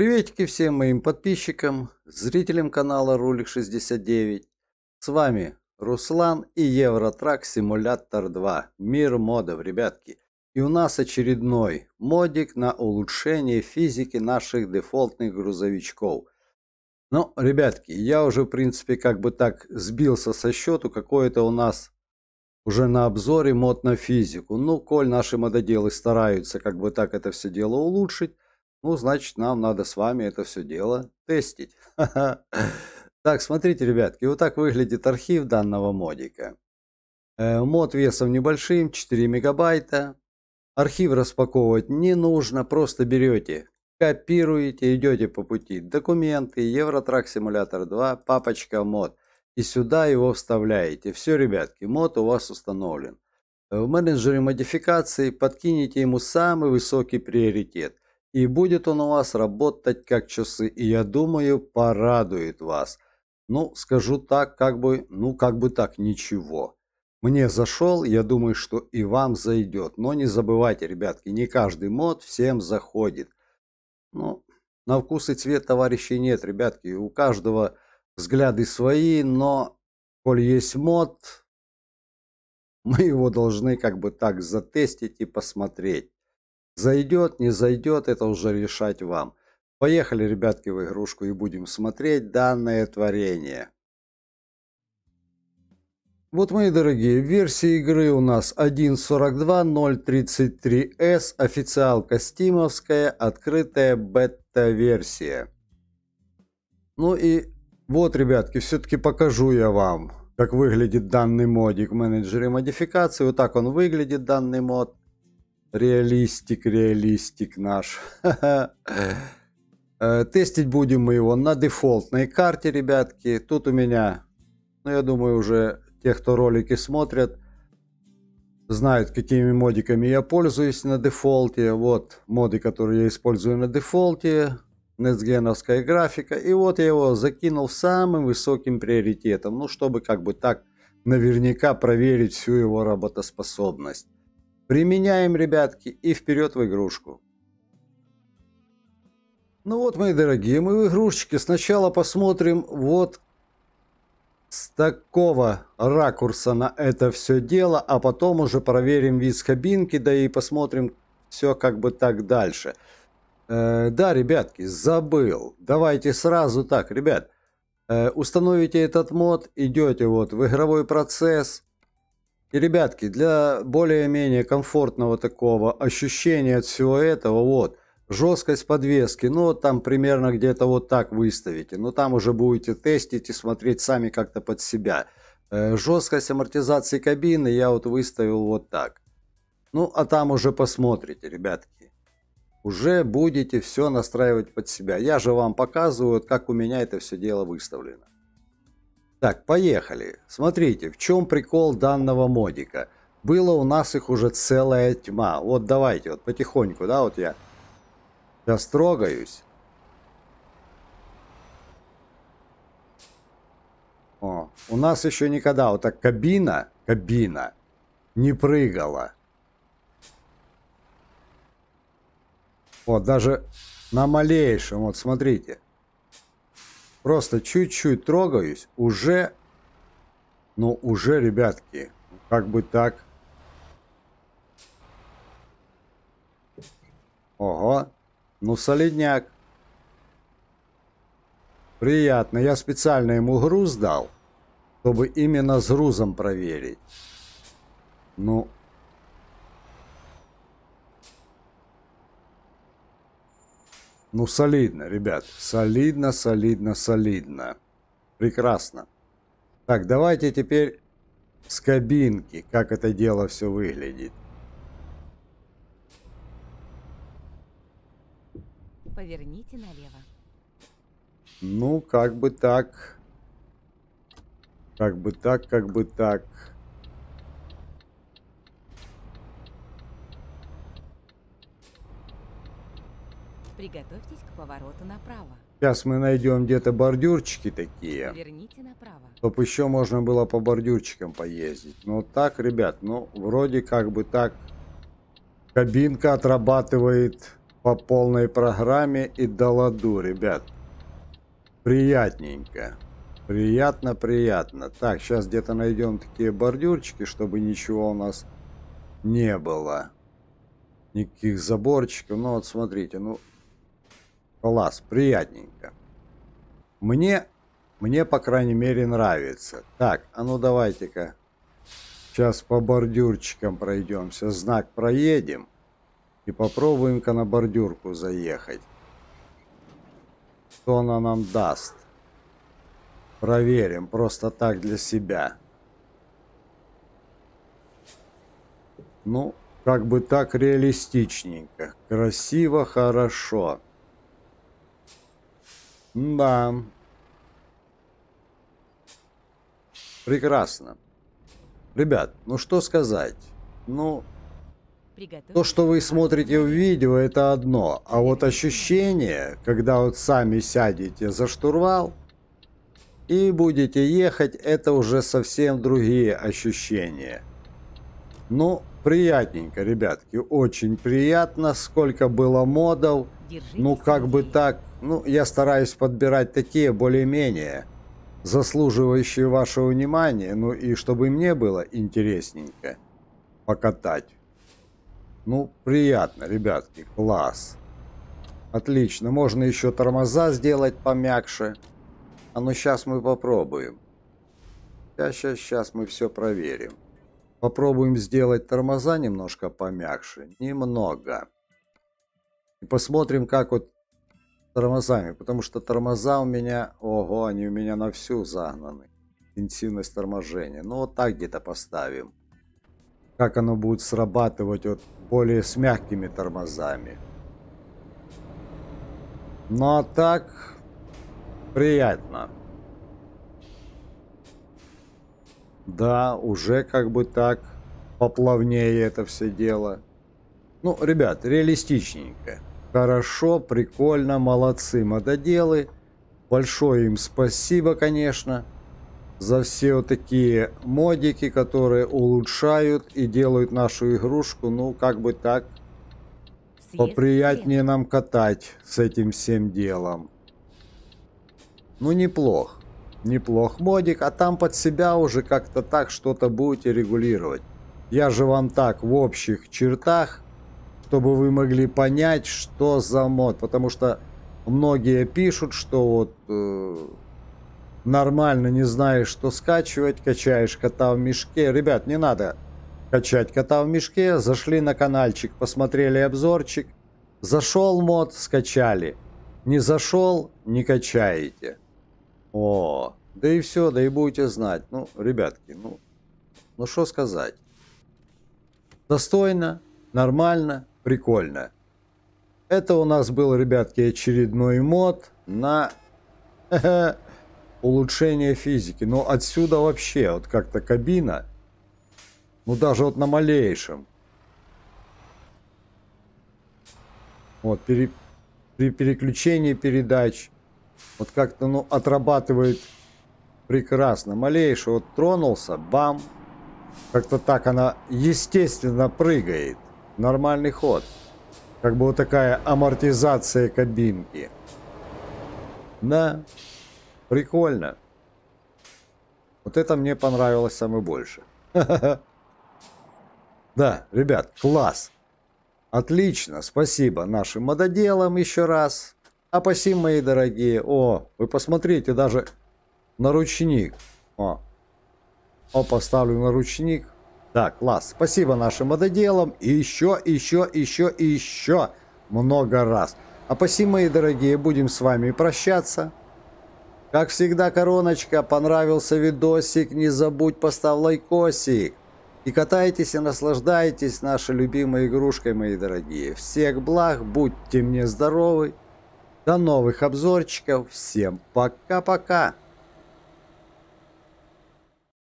Приветики всем моим подписчикам, зрителям канала Рулик 69. С вами Руслан и Евротрак Симулятор 2. Мир модов, ребятки. И у нас очередной модик на улучшение физики наших дефолтных грузовичков. Но, ну, ребятки, я уже, в принципе, как бы так сбился со счету. Какое-то у нас уже на обзоре мод на физику. Ну, коль наши мододелы стараются как бы так это все дело улучшить, ну, значит, нам надо с вами это все дело тестить. Так, смотрите, ребятки, вот так выглядит архив данного модика. Э, мод весом небольшим, 4 мегабайта. Архив распаковывать не нужно, просто берете, копируете, идете по пути. Документы, Евротрак симулятор 2, папочка мод. И сюда его вставляете. Все, ребятки, мод у вас установлен. Э, в менеджере модификации подкинете ему самый высокий приоритет – и будет он у вас работать как часы, и я думаю, порадует вас. Ну, скажу так, как бы, ну, как бы так, ничего. Мне зашел, я думаю, что и вам зайдет. Но не забывайте, ребятки, не каждый мод всем заходит. Ну, на вкус и цвет товарищей нет, ребятки. У каждого взгляды свои, но, коль есть мод, мы его должны как бы так затестить и посмотреть. Зайдет, не зайдет, это уже решать вам. Поехали, ребятки, в игрушку и будем смотреть данное творение. Вот, мои дорогие, версия игры у нас 1.42.033S, официалка стимовская, открытая бета-версия. Ну и вот, ребятки, все-таки покажу я вам, как выглядит данный модик в менеджере модификации. Вот так он выглядит, данный мод. Реалистик, реалистик наш. Э, тестить будем мы его на дефолтной карте, ребятки. Тут у меня, ну я думаю, уже те, кто ролики смотрят, знают, какими модиками я пользуюсь на дефолте. Вот моды, которые я использую на дефолте. Нетсгеновская графика. И вот я его закинул самым высоким приоритетом. Ну, чтобы как бы так наверняка проверить всю его работоспособность. Применяем, ребятки, и вперед в игрушку. Ну вот, мои дорогие, мы в игрушечке сначала посмотрим вот с такого ракурса на это все дело, а потом уже проверим вид с кабинки, да и посмотрим все как бы так дальше. Э, да, ребятки, забыл. Давайте сразу так, ребят, э, установите этот мод, идете вот в игровой процесс, и, ребятки, для более-менее комфортного такого ощущения от всего этого, вот, жесткость подвески, ну, там примерно где-то вот так выставите, но ну, там уже будете тестить и смотреть сами как-то под себя. Э, жесткость амортизации кабины я вот выставил вот так. Ну, а там уже посмотрите, ребятки. Уже будете все настраивать под себя. Я же вам показываю, как у меня это все дело выставлено. Так, поехали. Смотрите, в чем прикол данного модика. Было у нас их уже целая тьма. Вот давайте, вот потихоньку, да, вот я сейчас трогаюсь. О, у нас еще никогда вот так кабина, кабина не прыгала. Вот даже на малейшем, вот смотрите. Просто чуть-чуть трогаюсь, уже... Ну, уже, ребятки, как бы так... Ого, ну солидняк. Приятно, я специально ему груз дал, чтобы именно с грузом проверить. Ну, Ну, солидно, ребят. Солидно, солидно, солидно. Прекрасно. Так, давайте теперь с кабинки, как это дело все выглядит. Поверните налево. Ну, как бы так. Как бы так, как бы так. Приготовьтесь к повороту направо. Сейчас мы найдем где-то бордюрчики такие. Верните направо. Чтоб еще можно было по бордюрчикам поездить. Но ну, так, ребят, ну вроде как бы так кабинка отрабатывает по полной программе и до ладу, ребят. Приятненько. Приятно, приятно. Так, сейчас где-то найдем такие бордюрчики, чтобы ничего у нас не было. Никаких заборчиков. Ну вот смотрите, ну Класс, приятненько. Мне, мне, по крайней мере, нравится. Так, а ну давайте-ка. Сейчас по бордюрчикам пройдемся. Знак проедем. И попробуем-ка на бордюрку заехать. Что она нам даст? Проверим, просто так для себя. Ну, как бы так реалистичненько. Красиво, хорошо. Хорошо. Да. Прекрасно. Ребят, ну что сказать? Ну, то, что вы смотрите в видео, это одно. А вот ощущение, когда вот сами сядете за штурвал и будете ехать, это уже совсем другие ощущения. Ну, приятненько, ребятки. Очень приятно, сколько было модов. Ну, как бы так ну, я стараюсь подбирать такие более-менее, заслуживающие вашего внимания, ну и чтобы мне было интересненько покатать. Ну, приятно, ребятки, класс. Отлично, можно еще тормоза сделать помягче. А ну сейчас мы попробуем. Сейчас, сейчас, сейчас мы все проверим. Попробуем сделать тормоза немножко помягче. Немного. И посмотрим, как вот тормозами, потому что тормоза у меня, ого, они у меня на всю загнаны. Интенсивность торможения. Ну, вот так где-то поставим. Как оно будет срабатывать вот более с мягкими тормозами. Ну, а так, приятно. Да, уже как бы так поплавнее это все дело. Ну, ребят, реалистичненько. Хорошо, прикольно, молодцы мододелы. Большое им спасибо, конечно, за все вот такие модики, которые улучшают и делают нашу игрушку, ну, как бы так, поприятнее нам катать с этим всем делом. Ну, неплох. Неплох модик, а там под себя уже как-то так что-то будете регулировать. Я же вам так в общих чертах чтобы вы могли понять, что за мод. Потому что многие пишут, что вот э, нормально не знаешь, что скачивать, качаешь кота в мешке. Ребят, не надо качать кота в мешке. Зашли на каналчик, посмотрели обзорчик. Зашел мод, скачали. Не зашел, не качаете. О, да и все, да и будете знать. Ну, ребятки, ну, ну что сказать. Достойно, нормально, Прикольно. Это у нас был, ребятки, очередной мод на улучшение физики. Но отсюда вообще, вот как-то кабина, ну даже вот на малейшем. Вот, пере, при переключении передач, вот как-то, ну, отрабатывает прекрасно. Малейший вот тронулся, бам, как-то так она естественно прыгает. Нормальный ход. Как бы вот такая амортизация кабинки. Да, прикольно. Вот это мне понравилось самое больше. Да, ребят, класс. Отлично, спасибо нашим мододелам еще раз. А паси, мои дорогие. О, вы посмотрите, даже на ручник. О, о поставлю ручник. Да, класс. Спасибо нашим вододелам. И еще, еще, еще еще много раз. А мои дорогие, будем с вами прощаться. Как всегда, короночка, понравился видосик, не забудь поставь лайкосик. И катайтесь и наслаждайтесь нашей любимой игрушкой, мои дорогие. Всех благ, будьте мне здоровы. До новых обзорчиков. Всем пока-пока.